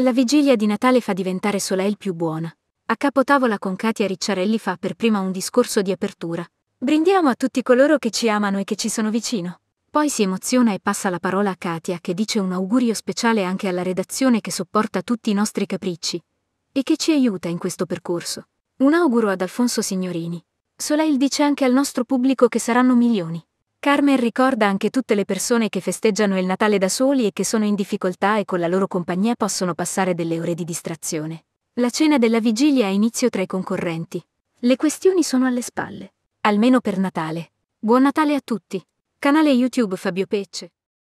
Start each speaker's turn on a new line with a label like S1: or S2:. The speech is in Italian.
S1: La vigilia di Natale fa diventare Soleil più buona. A capotavola con Katia Ricciarelli fa per prima un discorso di apertura. Brindiamo a tutti coloro che ci amano e che ci sono vicino. Poi si emoziona e passa la parola a Katia che dice un augurio speciale anche alla redazione che sopporta tutti i nostri capricci e che ci aiuta in questo percorso. Un auguro ad Alfonso Signorini. Soleil dice anche al nostro pubblico che saranno milioni. Carmen ricorda anche tutte le persone che festeggiano il Natale da soli e che sono in difficoltà e con la loro compagnia possono passare delle ore di distrazione. La cena della vigilia ha inizio tra i concorrenti. Le questioni sono alle spalle, almeno per Natale. Buon Natale a tutti. Canale YouTube Fabio Pecce.